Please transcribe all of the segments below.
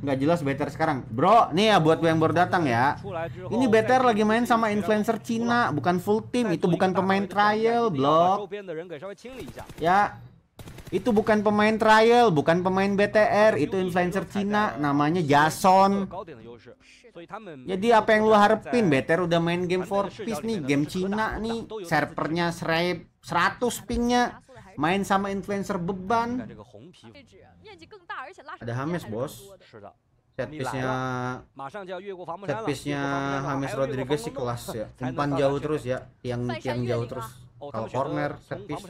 nggak jelas better sekarang. Bro, nih ya buat yang baru datang ya. Ini better lagi main sama influencer Cina, bukan full team, itu bukan pemain trial, blok. Ya, itu bukan pemain trial, bukan pemain BTR, itu influencer Cina, namanya Jason. Jadi apa yang lu harapin? BTR udah main game for peace nih, game Cina nih, servernya 100 pingnya main sama influencer beban. Ada Hames bos. setpisnya setpisnya Hamis Hames Rodriguez sih kelas ya. Umpan jauh terus ya, yang yang jauh terus. Kalau corner setpis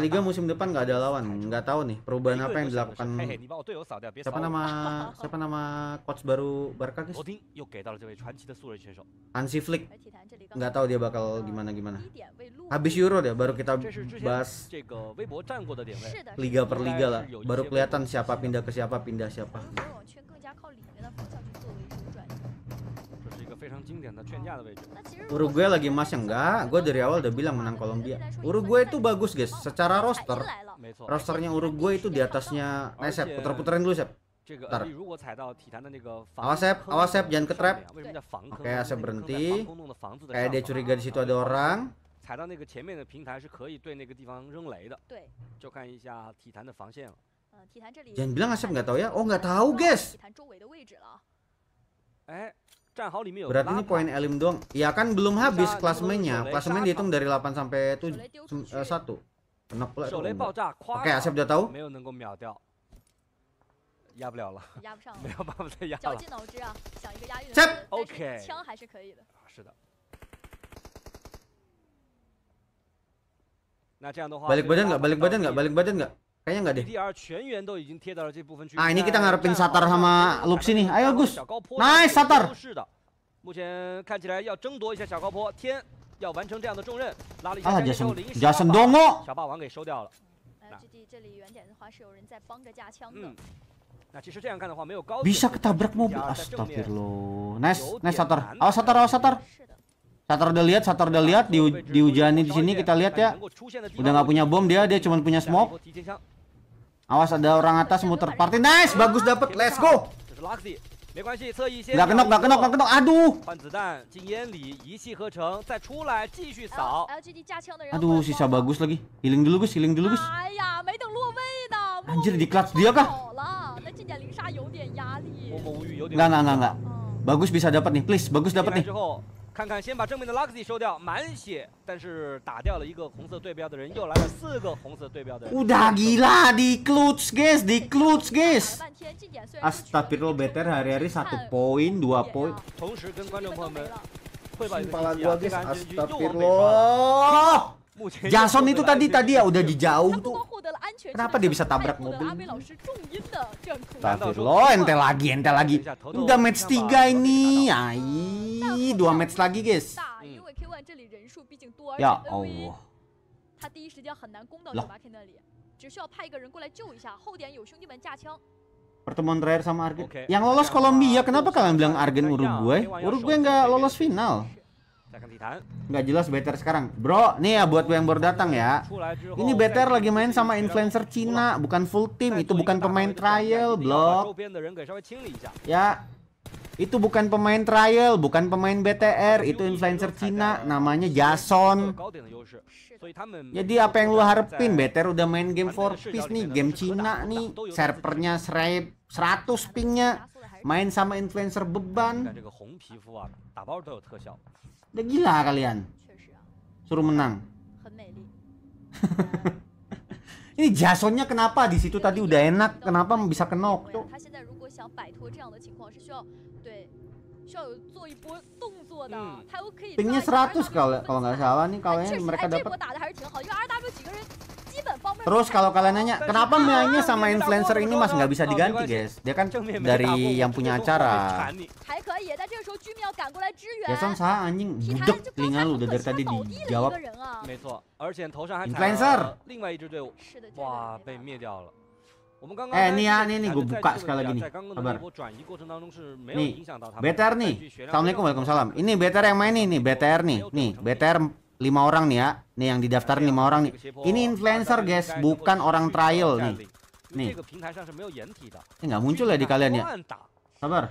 Liga musim depan nggak ada lawan, nggak tahu nih perubahan apa yang dilakukan. Ya, siapa nama siapa nama coach baru Barca guys? Hansi Flick. Nggak tahu dia bakal gimana iya, gimana. Habis Euro deh, baru kita bahas iya, liga per liga lah. Baru kelihatan siapa pindah ke siapa pindah siapa. Uruguay lagi emas ya enggak? Gue dari awal udah bilang menang Kolombia. Uruguay itu bagus guys. Secara roster, rosternya Uruguay itu di atasnya. Nah, Sep, puter-puterin dulu Sep. Bentar. Awas Sep, awas Sep, jangan ke trap. Oke, okay, Sep berhenti. Kayak dia curiga di situ ada orang. Eh, jangan bilang Asep nggak tahu ya? Oh nggak tahu guys. Berarti ini poin elim doang. Ya kan belum habis klasmennya. klasmen dihitung dari 8 sampai 7 1. Kena pula itu. Oke, Asep udah tahu. Balik badan nggak? Balik badan nggak? Balik badan nggak? Kayaknya nggak deh. nah ini kita ngarepin Satar sama Lux ini. Ayo Gus. Nice Satar. Ah Jason, Jason Dongo. Bisa ketabrak mobil. Astagfirullah. Nice, nice Satar. Awas Satar, awas Satar. Satar udah lihat, Satar udah lihat di di ini di sini kita lihat ya. Udah nggak punya bom dia, dia cuma punya smoke. Awas ada orang atas muter party. Nice, bagus dapat Let's go. Gak kenok, gak kenok, gak kenok. Aduh. Aduh, sisa bagus lagi. Healing dulu, guys Healing dulu, guys Anjir, di clutch dia kah? enggak, enggak, enggak. Bagus bisa dapat nih, please. Bagus dapat nih. 看看，先把正面的 Luxy 收掉，满血，但是打掉了一个红色对标的人，又来了四个红色对标的人。Udah gila di clutch guys, di clutch guys. Astagfirullah better hari-hari satu poin, dua iya, iya. poin. 同时跟观众朋友们汇报一个消息，astagfirullah. itu tadi tadi ya udah di jauh tuh. Kenapa dia bisa tabrak mobil? Tapi lo ente lagi, ente lagi. Udah match 3 ini. Ayy, dua match lagi, guys. Ya Allah. Loh. Pertemuan terakhir sama Argen. Yang lolos Kolombia, kenapa kalian bilang Argen Uruguay? Ya, Uruguay nggak lolos final nggak jelas better sekarang bro nih ya buat yang baru datang ya ini better lagi main sama influencer Cina bukan full team itu bukan pemain trial blok ya itu bukan pemain trial bukan pemain BTR itu influencer Cina namanya Jason jadi apa yang lu harapin better udah main game for peace nih game Cina nih servernya 100 pingnya main sama influencer beban udah gila kalian suruh menang ini jasonnya kenapa di situ tadi udah enak kenapa bisa kenok tuh Pingnya 100 kalau kalau nggak salah nih kalau mereka dapat. Terus kalau kalian nanya kenapa mainnya sama influencer ini Mas nggak bisa diganti guys Dia ya kan dari yang punya acara Ya son sah anjing budek telinga lu udah dari tadi dijawab Influencer Eh nih ya ini nih gue buka sekali lagi nih Kabar Nih BTR nih Assalamualaikum Waalaikumsalam Ini BTR yang main ini nih BTR nih Nih BTR lima orang nih ya nih yang didaftar lima orang nih ini influencer guys bukan orang trial nih nih ini eh, nggak muncul ya di kalian ya sabar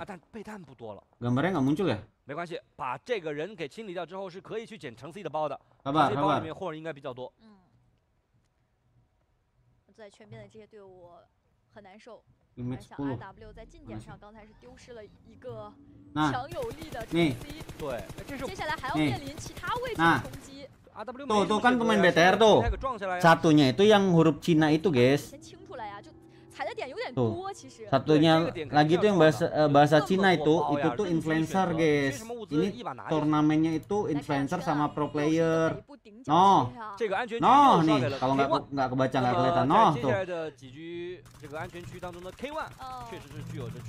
gambarnya nggak muncul ya sabar sabar mm. 没想 tuh kan pemain BTR tuh. Satunya itu yang huruf Cina itu, guys. Tuh. Satunya lagi itu yang bahasa uh, bahasa Cina itu, itu tuh influencer, guys. Ini turnamennya itu influencer sama pro player. No. No nih, kalau nggak nggak kebaca nggak kelihatan. No tuh.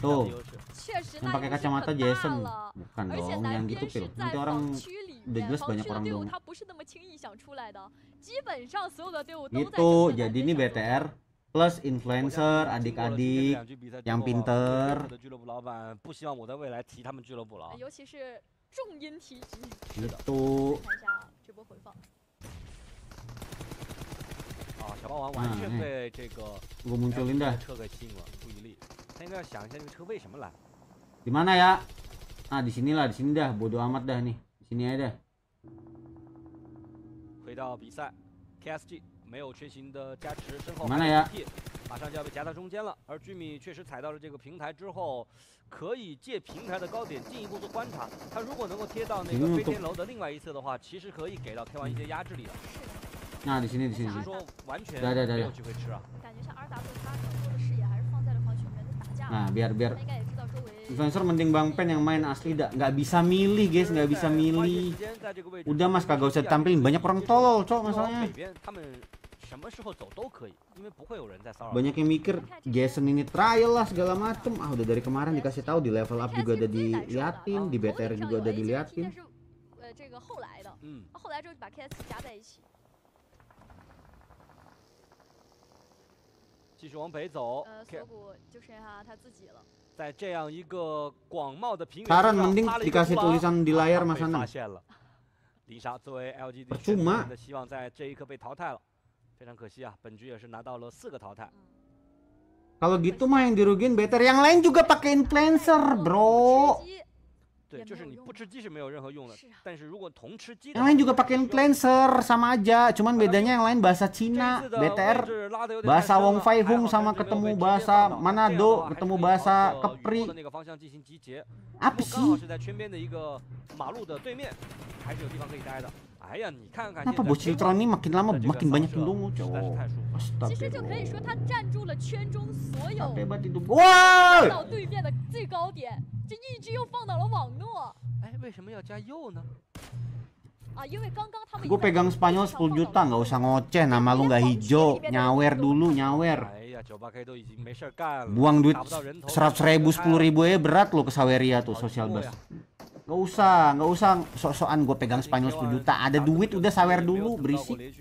Tuh. Yang pakai kacamata Jason. Bukan dong, yang gitu pil. Nanti orang udah jelas banyak orang dong. Itu jadi ini BTR plus influencer adik-adik yang pinter itu gue munculin dah di mana ya ah di sinilah di sini dah bodoh amat dah nih di sini aja 回到比赛，KSG 没有锤形的加持，身后还有 T，马上就要被夹在中间了。而居米确实踩到了这个平台之后，可以借平台的高点进一步做观察。他如果能够贴到那个飞天楼的另外一侧的话，其实可以给到 K1 一些压制力的。那你行，你行，你行。说完全没有机会吃啊。感觉像 RW 他更多的视野还是放在了黄轩元的打架。Nah biar biar influencer mending Bang Pen yang main asli dah nggak bisa milih guys nggak bisa milih udah mas kagak usah tampilin banyak orang tolol cok masalahnya banyak yang mikir Jason ini trial lah segala macem. Ah udah dari kemarin dikasih tahu di level up juga ada diliatin, di BTR juga ada diliatin. Saran mending dikasih tulisan di layar Mas Anang. Percuma. 非常可惜啊，本局也是拿到了四个淘汰。Kalau gitu mah yang dirugin better. Yang lain juga pakai influencer, bro. yang lain juga pakai influencer sama aja, cuman bedanya yang lain bahasa Cina, BTR, bahasa Wong Fei Hung sama ketemu bahasa Manado, ketemu bahasa Kepri. Apa sih? Kenapa bos ini makin lama makin banyak pendungu cowok Astagfirullah Gue pegang Spanyol 10 juta gak usah ngoceh nama lu gak hijau nyawer dulu nyawer buang duit 100 ribu 10 ribu aja berat lo ke Saweria tuh sosial bus Gak usah, gak usah sok-sokan gue pegang Spanyol 10 juta. Ada duit udah sawer dulu, berisik.